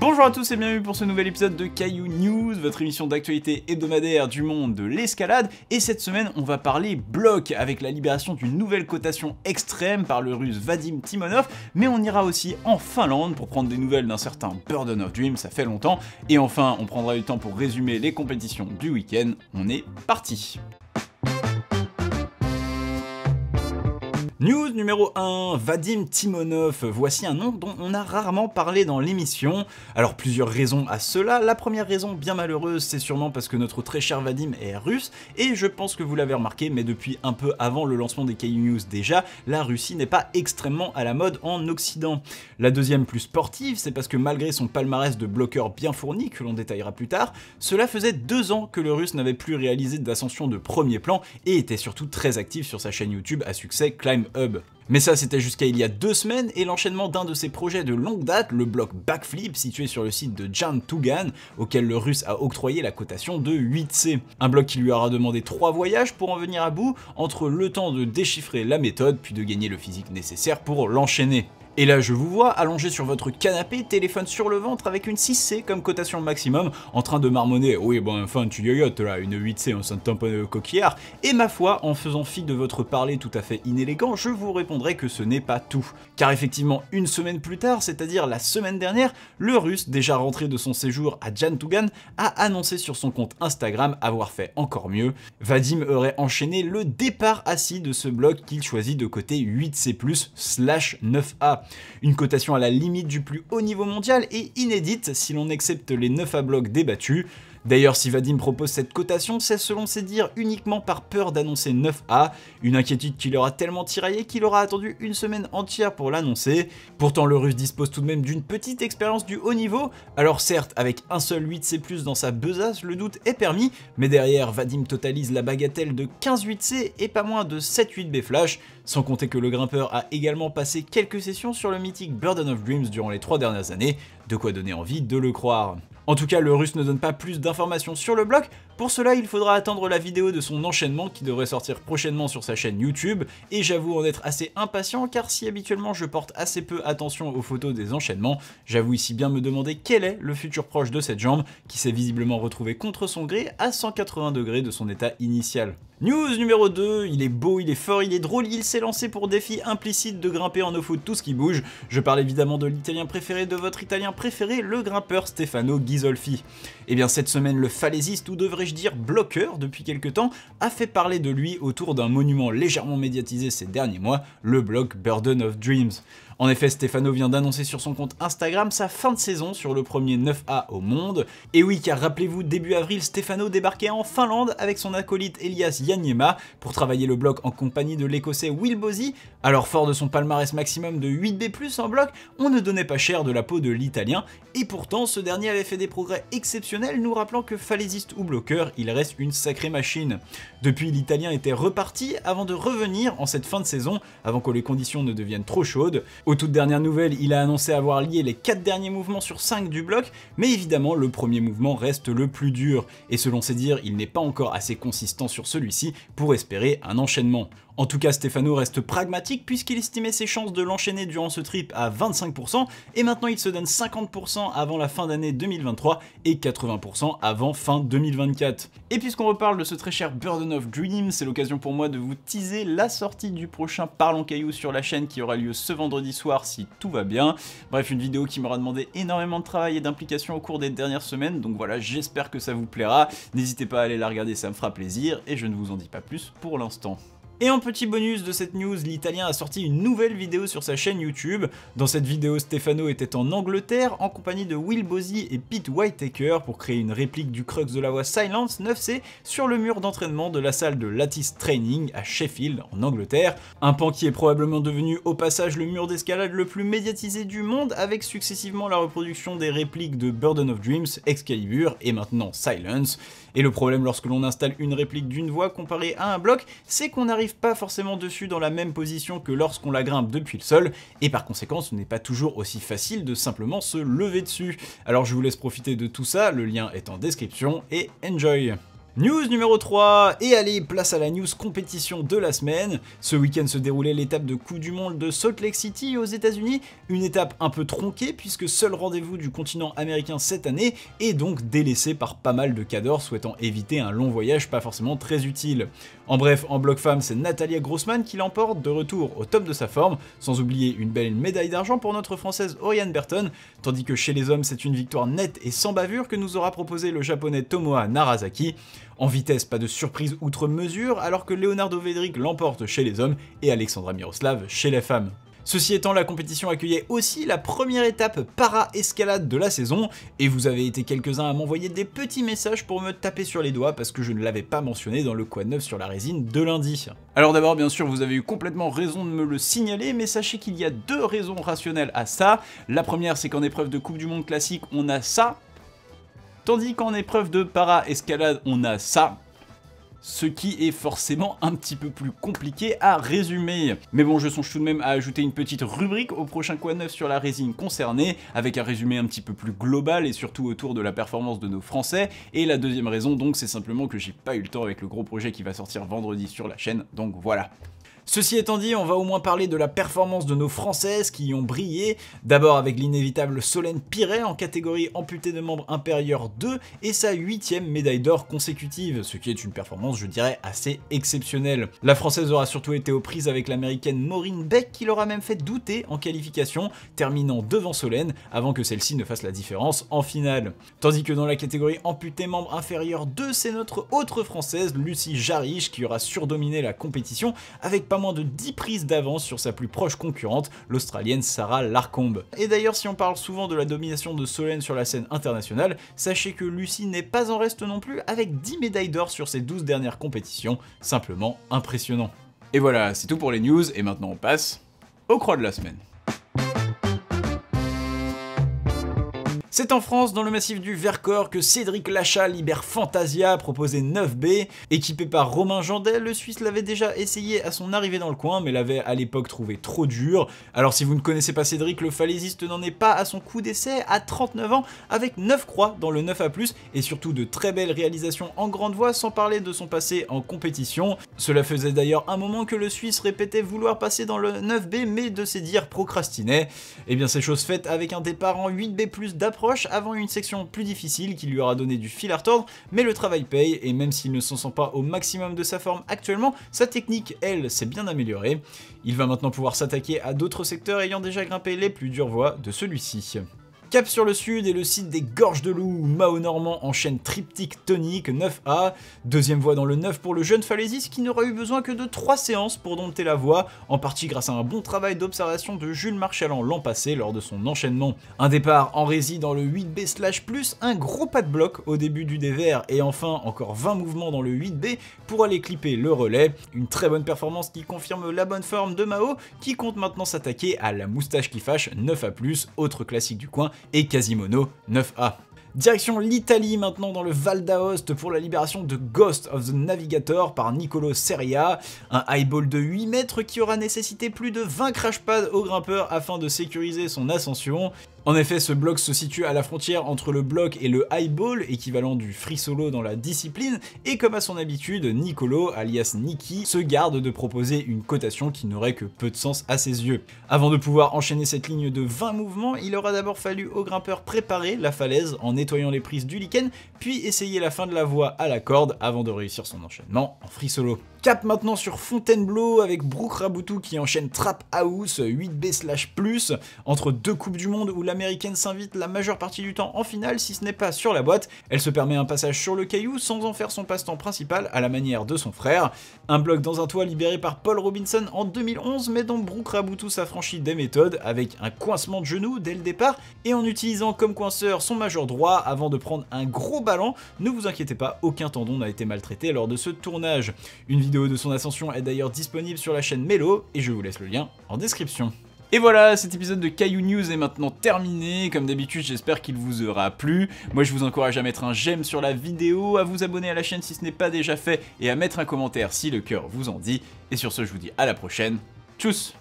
Bonjour à tous et bienvenue pour ce nouvel épisode de Caillou News, votre émission d'actualité hebdomadaire du monde de l'escalade. Et cette semaine, on va parler bloc avec la libération d'une nouvelle cotation extrême par le russe Vadim Timonov, mais on ira aussi en Finlande pour prendre des nouvelles d'un certain Burden of Dream, ça fait longtemps. Et enfin, on prendra du temps pour résumer les compétitions du week-end. On est parti! News numéro 1, Vadim Timonov. Voici un nom dont on a rarement parlé dans l'émission. Alors plusieurs raisons à cela. La première raison bien malheureuse, c'est sûrement parce que notre très cher Vadim est russe, et je pense que vous l'avez remarqué, mais depuis un peu avant le lancement des KU News déjà, la Russie n'est pas extrêmement à la mode en Occident. La deuxième plus sportive, c'est parce que malgré son palmarès de bloqueur bien fourni, que l'on détaillera plus tard, cela faisait deux ans que le russe n'avait plus réalisé d'ascension de premier plan et était surtout très actif sur sa chaîne YouTube à succès Climb mais ça, c'était jusqu'à il y a deux semaines et l'enchaînement d'un de ses projets de longue date, le bloc Backflip, situé sur le site de Jan Tugan, auquel le russe a octroyé la cotation de 8C. Un bloc qui lui aura demandé trois voyages pour en venir à bout, entre le temps de déchiffrer la méthode, puis de gagner le physique nécessaire pour l'enchaîner. Et là, je vous vois allongé sur votre canapé, téléphone sur le ventre avec une 6C comme cotation maximum, en train de marmonner « Oui, bon, enfin, tu yoyotes là, une 8C en s'en tamponne coquillard ». Et ma foi, en faisant fi de votre parler tout à fait inélégant, je vous répondrai que ce n'est pas tout. Car effectivement, une semaine plus tard, c'est-à-dire la semaine dernière, le russe, déjà rentré de son séjour à Jantugan, a annoncé sur son compte Instagram avoir fait encore mieux. Vadim aurait enchaîné le départ assis de ce bloc qu'il choisit de côté 8C+, slash 9A. Une cotation à la limite du plus haut niveau mondial et inédite si l'on accepte les 9 à blocs débattus. D'ailleurs, si Vadim propose cette cotation, c'est selon ses dires uniquement par peur d'annoncer 9A, une inquiétude qui l'aura tellement tiraillé qu'il aura attendu une semaine entière pour l'annoncer. Pourtant, le russe dispose tout de même d'une petite expérience du haut niveau, alors certes, avec un seul 8C+, dans sa besace, le doute est permis, mais derrière, Vadim totalise la bagatelle de 15 8C et pas moins de 7 8B flash, sans compter que le grimpeur a également passé quelques sessions sur le mythique Burden of Dreams durant les trois dernières années, de quoi donner envie de le croire. En tout cas, le russe ne donne pas plus d'informations sur le bloc, pour cela il faudra attendre la vidéo de son enchaînement qui devrait sortir prochainement sur sa chaîne YouTube, et j'avoue en être assez impatient car si habituellement je porte assez peu attention aux photos des enchaînements, j'avoue ici bien me demander quel est le futur proche de cette jambe qui s'est visiblement retrouvée contre son gré à 180 degrés de son état initial. News numéro 2, il est beau, il est fort, il est drôle, il s'est lancé pour défi implicite de grimper en eau foot tout ce qui bouge. Je parle évidemment de l'italien préféré de votre italien préféré, le grimpeur Stefano Ghisolfi. Et eh bien cette semaine, le falaisiste, ou devrais-je dire bloqueur depuis quelques temps, a fait parler de lui autour d'un monument légèrement médiatisé ces derniers mois, le bloc Burden of Dreams. En effet, Stefano vient d'annoncer sur son compte Instagram sa fin de saison sur le premier 9A au monde. Et oui, car rappelez-vous, début avril, Stefano débarquait en Finlande avec son acolyte Elias Yaniema pour travailler le bloc en compagnie de l'écossais Will Bozzi. Alors fort de son palmarès maximum de 8B+, en bloc, on ne donnait pas cher de la peau de l'italien, et pourtant ce dernier avait fait des progrès exceptionnels, nous rappelant que falaisiste ou bloqueur, il reste une sacrée machine. Depuis, l'italien était reparti avant de revenir en cette fin de saison, avant que les conditions ne deviennent trop chaudes. Aux toutes dernières nouvelles, il a annoncé avoir lié les 4 derniers mouvements sur 5 du bloc, mais évidemment le premier mouvement reste le plus dur, et selon ses dires, il n'est pas encore assez consistant sur celui-ci pour espérer un enchaînement. En tout cas, Stefano reste pragmatique puisqu'il estimait ses chances de l'enchaîner durant ce trip à 25% et maintenant il se donne 50% avant la fin d'année 2023 et 80% avant fin 2024. Et puisqu'on reparle de ce très cher Burden of Dream, c'est l'occasion pour moi de vous teaser la sortie du prochain Parlons Caillou sur la chaîne qui aura lieu ce vendredi soir si tout va bien. Bref, une vidéo qui m'aura demandé énormément de travail et d'implication au cours des dernières semaines, donc voilà, j'espère que ça vous plaira. N'hésitez pas à aller la regarder, ça me fera plaisir, et je ne vous en dis pas plus pour l'instant. Et en petit bonus de cette news, l'italien a sorti une nouvelle vidéo sur sa chaîne YouTube. Dans cette vidéo, Stefano était en Angleterre en compagnie de Will Bozzi et Pete Whitaker pour créer une réplique du crux de la voix Silence 9C sur le mur d'entraînement de la salle de Lattice Training à Sheffield en Angleterre. Un pan qui est probablement devenu au passage le mur d'escalade le plus médiatisé du monde avec successivement la reproduction des répliques de Burden of Dreams, Excalibur et maintenant Silence. Et le problème lorsque l'on installe une réplique d'une voix comparée à un bloc, c'est qu'on n'arrive pas forcément dessus dans la même position que lorsqu'on la grimpe depuis le sol, et par conséquent ce n'est pas toujours aussi facile de simplement se lever dessus. Alors je vous laisse profiter de tout ça, le lien est en description, et enjoy News numéro 3, et allez, place à la news compétition de la semaine. Ce week-end se déroulait l'étape de Coupe du Monde de Salt Lake City aux États-Unis, une étape un peu tronquée puisque seul rendez-vous du continent américain cette année est donc délaissé par pas mal de cadors souhaitant éviter un long voyage pas forcément très utile. En bref, en bloc femme, c'est Natalia Grossman qui l'emporte de retour au top de sa forme, sans oublier une belle médaille d'argent pour notre française Oriane Burton, tandis que chez les hommes, c'est une victoire nette et sans bavure que nous aura proposé le japonais Tomoa Narazaki. En vitesse, pas de surprise outre mesure, alors que Leonardo Védric l'emporte chez les hommes et Alexandra Miroslav chez les femmes. Ceci étant, la compétition accueillait aussi la première étape para-escalade de la saison, et vous avez été quelques-uns à m'envoyer des petits messages pour me taper sur les doigts parce que je ne l'avais pas mentionné dans le quad neuf sur la résine de lundi. Alors d'abord, bien sûr, vous avez eu complètement raison de me le signaler, mais sachez qu'il y a deux raisons rationnelles à ça. La première, c'est qu'en épreuve de Coupe du Monde classique, on a ça Tandis qu'en épreuve de para-escalade, on a ça, ce qui est forcément un petit peu plus compliqué à résumer. Mais bon, je songe tout de même à ajouter une petite rubrique au prochain coin neuf sur la résine concernée, avec un résumé un petit peu plus global et surtout autour de la performance de nos Français. Et la deuxième raison donc, c'est simplement que j'ai pas eu le temps avec le gros projet qui va sortir vendredi sur la chaîne, donc voilà. Ceci étant dit, on va au moins parler de la performance de nos Françaises qui y ont brillé, d'abord avec l'inévitable Solène Piret en catégorie amputée de membres inférieur 2 et sa huitième médaille d'or consécutive, ce qui est une performance je dirais assez exceptionnelle. La Française aura surtout été aux prises avec l'américaine Maureen Beck qui l'aura même fait douter en qualification, terminant devant Solène avant que celle-ci ne fasse la différence en finale. Tandis que dans la catégorie amputée membre inférieur 2, c'est notre autre Française, Lucie Jarich, qui aura surdominé la compétition avec pas moins de 10 prises d'avance sur sa plus proche concurrente, l'Australienne Sarah Larcombe. Et d'ailleurs, si on parle souvent de la domination de Solène sur la scène internationale, sachez que Lucie n'est pas en reste non plus avec 10 médailles d'or sur ses 12 dernières compétitions, simplement impressionnant. Et voilà, c'est tout pour les news, et maintenant on passe au croix de la semaine. C'est en France, dans le massif du Vercors, que Cédric Lachat libère Fantasia, proposé 9B. Équipé par Romain Jandel, le Suisse l'avait déjà essayé à son arrivée dans le coin, mais l'avait à l'époque trouvé trop dur. Alors si vous ne connaissez pas Cédric, le falaisiste n'en est pas à son coup d'essai à 39 ans, avec 9 croix dans le 9A+, et surtout de très belles réalisations en grande voie, sans parler de son passé en compétition. Cela faisait d'ailleurs un moment que le Suisse répétait vouloir passer dans le 9B, mais de ses dires procrastinait. Et eh bien ces choses faites avec un départ en 8B+, d'après avant une section plus difficile qui lui aura donné du fil à retordre, mais le travail paye et même s'il ne s'en sent pas au maximum de sa forme actuellement, sa technique, elle, s'est bien améliorée. Il va maintenant pouvoir s'attaquer à d'autres secteurs ayant déjà grimpé les plus dures voies de celui-ci. Cap sur le sud et le site des Gorges de Loup Mao Normand enchaîne triptyque tonique 9A, deuxième voie dans le 9 pour le jeune Falaisis qui n'aura eu besoin que de 3 séances pour dompter la voie, en partie grâce à un bon travail d'observation de Jules Marchaland l'an passé lors de son enchaînement. Un départ en rési dans le 8B slash plus, un gros pas de bloc au début du dévers et enfin encore 20 mouvements dans le 8B pour aller clipper le relais, une très bonne performance qui confirme la bonne forme de Mao qui compte maintenant s'attaquer à la moustache qui fâche 9A+, autre classique du coin et Quasimono 9A. Direction l'Italie maintenant dans le Val d'Aoste pour la libération de Ghost of the Navigator par Nicolo Seria, un highball de 8 mètres qui aura nécessité plus de 20 crash pads aux grimpeurs afin de sécuriser son ascension. En effet, ce bloc se situe à la frontière entre le bloc et le highball, équivalent du free solo dans la discipline, et comme à son habitude, Nicolo, alias Nicky, se garde de proposer une cotation qui n'aurait que peu de sens à ses yeux. Avant de pouvoir enchaîner cette ligne de 20 mouvements, il aura d'abord fallu au grimpeur préparer la falaise en nettoyant les prises du lichen, puis essayer la fin de la voie à la corde avant de réussir son enchaînement en free solo. Cap maintenant sur Fontainebleau avec Brooke Raboutou qui enchaîne Trap House 8B slash plus entre deux coupes du monde où la américaine s'invite la majeure partie du temps en finale, si ce n'est pas sur la boîte. Elle se permet un passage sur le caillou sans en faire son passe-temps principal à la manière de son frère. Un bloc dans un toit libéré par Paul Robinson en 2011, mais dont Brooke Raboutou s'affranchit des méthodes avec un coincement de genou dès le départ et en utilisant comme coinceur son majeur droit avant de prendre un gros ballon. Ne vous inquiétez pas, aucun tendon n'a été maltraité lors de ce tournage. Une vidéo de son ascension est d'ailleurs disponible sur la chaîne Melo et je vous laisse le lien en description. Et voilà, cet épisode de Caillou News est maintenant terminé. Comme d'habitude, j'espère qu'il vous aura plu. Moi, je vous encourage à mettre un j'aime sur la vidéo, à vous abonner à la chaîne si ce n'est pas déjà fait, et à mettre un commentaire si le cœur vous en dit. Et sur ce, je vous dis à la prochaine. Tchuss